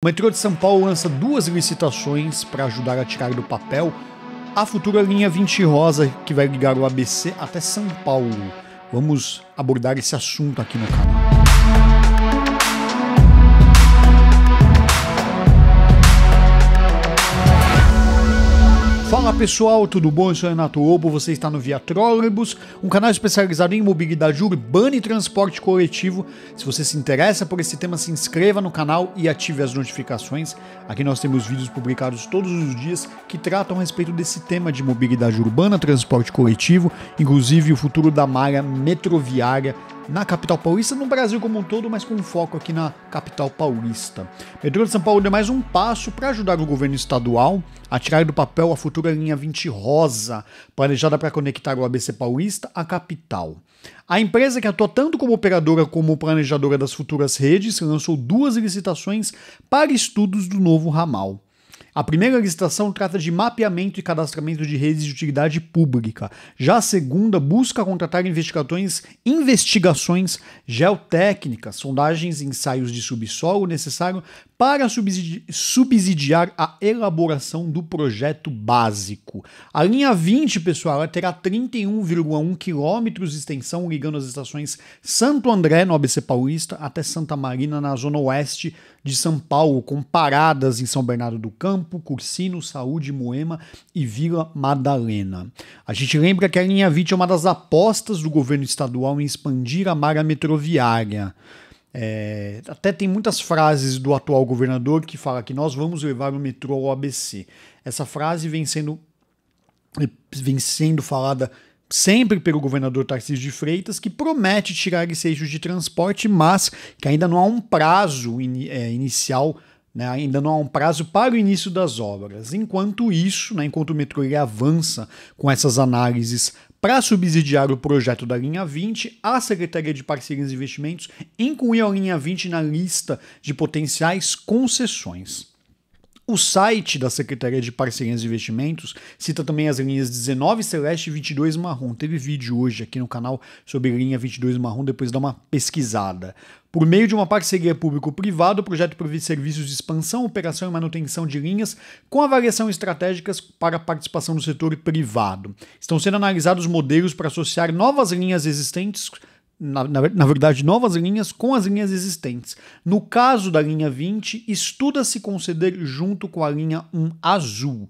O metrô de São Paulo lança duas licitações para ajudar a tirar do papel a futura linha 20 rosa que vai ligar o ABC até São Paulo. Vamos abordar esse assunto aqui no canal. pessoal, tudo bom? Eu sou Renato Lobo, você está no Via um canal especializado em mobilidade urbana e transporte coletivo. Se você se interessa por esse tema, se inscreva no canal e ative as notificações. Aqui nós temos vídeos publicados todos os dias que tratam a respeito desse tema de mobilidade urbana, transporte coletivo, inclusive o futuro da malha metroviária na capital paulista, no Brasil como um todo, mas com foco aqui na capital paulista. O metrô de São Paulo deu mais um passo para ajudar o governo estadual a tirar do papel a futura linha 20 Rosa, planejada para conectar o ABC Paulista à capital. A empresa que atua tanto como operadora como planejadora das futuras redes lançou duas licitações para estudos do novo ramal. A primeira licitação trata de mapeamento e cadastramento de redes de utilidade pública. Já a segunda busca contratar investigações, investigações geotécnicas, sondagens e ensaios de subsolo necessário para subsidiar a elaboração do projeto básico. A linha 20, pessoal, terá 31,1 quilômetros de extensão ligando as estações Santo André, no ABC Paulista, até Santa Marina, na zona oeste de São Paulo, com paradas em São Bernardo do Campo, Cursino, Saúde, Moema e Vila Madalena. A gente lembra que a linha 20 é uma das apostas do governo estadual em expandir a malha metroviária. É, até tem muitas frases do atual governador que fala que nós vamos levar o metrô ao ABC. Essa frase vem sendo, vem sendo falada sempre pelo governador Tarcísio de Freitas, que promete tirar esse eixo de transporte, mas que ainda não há um prazo in, é, inicial, né, ainda não há um prazo para o início das obras. Enquanto isso, né, enquanto o metrô avança com essas análises para subsidiar o projeto da linha 20, a Secretaria de Parcerias e Investimentos incluiu a linha 20 na lista de potenciais concessões. O site da Secretaria de Parcerias e Investimentos cita também as linhas 19 Celeste e 22 Marrom. Teve vídeo hoje aqui no canal sobre linha 22 Marrom, depois dá uma pesquisada. Por meio de uma parceria público-privada, o projeto prevê serviços de expansão, operação e manutenção de linhas com avaliação estratégicas para a participação do setor privado. Estão sendo analisados modelos para associar novas linhas existentes na, na, na, verdade, novas linhas com as linhas existentes. No caso da linha 20, estuda-se conceder junto com a linha 1 azul.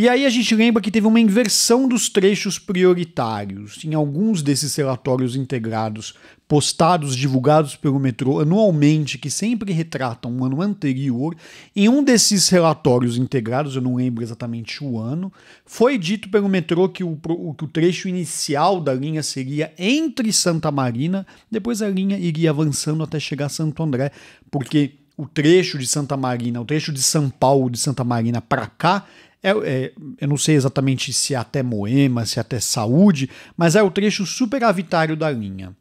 E aí a gente lembra que teve uma inversão dos trechos prioritários. Em alguns desses relatórios integrados, postados, divulgados pelo metrô anualmente, que sempre retratam um ano anterior, em um desses relatórios integrados, eu não lembro exatamente o ano, foi dito pelo metrô que o, que o trecho inicial da linha seria entre Santa Marina, depois a linha iria avançando até chegar a Santo André, porque o trecho de Santa Marina, o trecho de São Paulo de Santa Marina para cá é, é, eu não sei exatamente se é até Moema, se é até Saúde, mas é o trecho superavitário da linha.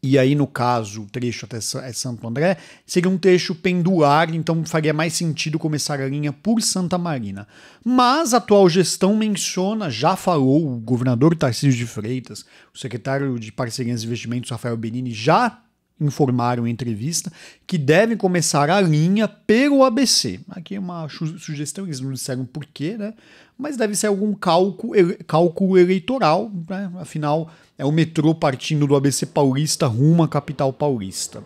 E aí, no caso, o trecho até é Santo André seria um trecho pendular, então faria mais sentido começar a linha por Santa Marina. Mas a atual gestão menciona, já falou, o governador Tarcísio de Freitas, o secretário de Parcerias e Investimentos, Rafael Benini, já informaram em entrevista, que devem começar a linha pelo ABC. Aqui é uma sugestão, eles não disseram porquê, né? Mas deve ser algum cálculo, ele, cálculo eleitoral, né? afinal é o metrô partindo do ABC paulista rumo à capital paulista. O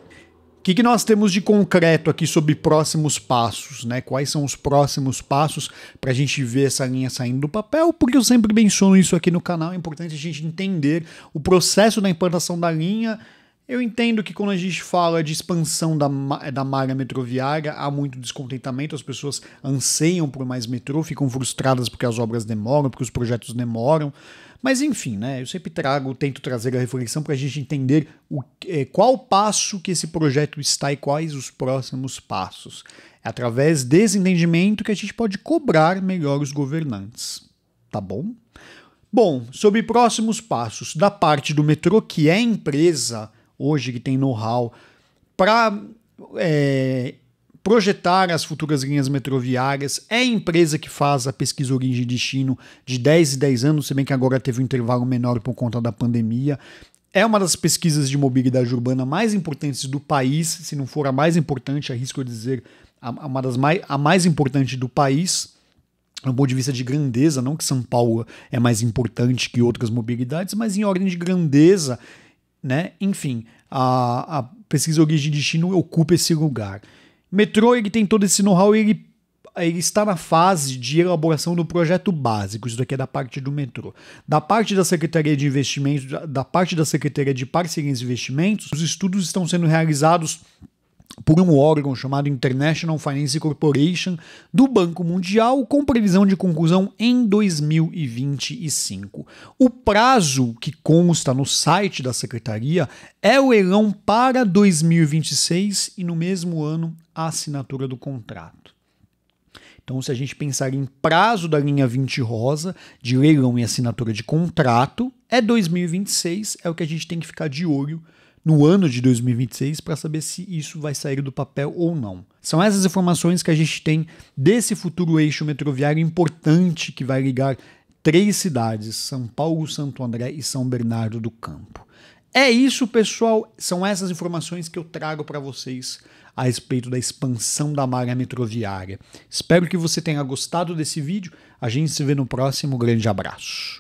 que, que, nós temos de concreto aqui sobre próximos passos, né? Quais são os próximos passos para a gente ver essa linha saindo do papel? Porque eu sempre menciono isso aqui no canal, é importante a gente entender o processo da implantação da linha eu entendo que quando a gente fala de expansão da, da malha metroviária, há muito descontentamento, as pessoas anseiam por mais metrô, ficam frustradas porque as obras demoram, porque os projetos demoram. Mas enfim, né? Eu sempre trago, tento trazer a reflexão para a gente entender o, é, qual passo que esse projeto está e quais os próximos passos. É através desse entendimento que a gente pode cobrar melhor os governantes. Tá bom? Bom, sobre próximos passos da parte do metrô, que é empresa hoje que tem know-how para é, projetar as futuras linhas metroviárias. É a empresa que faz a pesquisa origem e destino de 10 e 10 anos, se bem que agora teve um intervalo menor por conta da pandemia. É uma das pesquisas de mobilidade urbana mais importantes do país, se não for a mais importante, arrisco dizer a, uma das mais, a mais importante do país do ponto de vista de grandeza, não que São Paulo é mais importante que outras mobilidades, mas em ordem de grandeza né? Enfim, a, a pesquisa origem e destino ocupa esse lugar. Metrô, ele tem todo esse know-how, ele, ele está na fase de elaboração do projeto básico, isso daqui é da parte do metrô. Da parte da Secretaria de Investimentos, da parte da Secretaria de Parcerias e Investimentos, os estudos estão sendo realizados por um órgão chamado International Finance Corporation do Banco Mundial, com previsão de conclusão em 2025. O prazo que consta no site da secretaria é o leilão para 2026 e no mesmo ano a assinatura do contrato. Então, se a gente pensar em prazo da linha 20 rosa, de leilão e assinatura de contrato, é 2026, é o que a gente tem que ficar de olho no ano de 2026 para saber se isso vai sair do papel ou não. São essas informações que a gente tem desse futuro eixo metroviário importante que vai ligar três cidades: São Paulo, Santo André e São Bernardo do Campo. É isso, pessoal. São essas informações que eu trago para vocês a respeito da expansão da malha metroviária. Espero que você tenha gostado desse vídeo. A gente se vê no próximo. Grande abraço.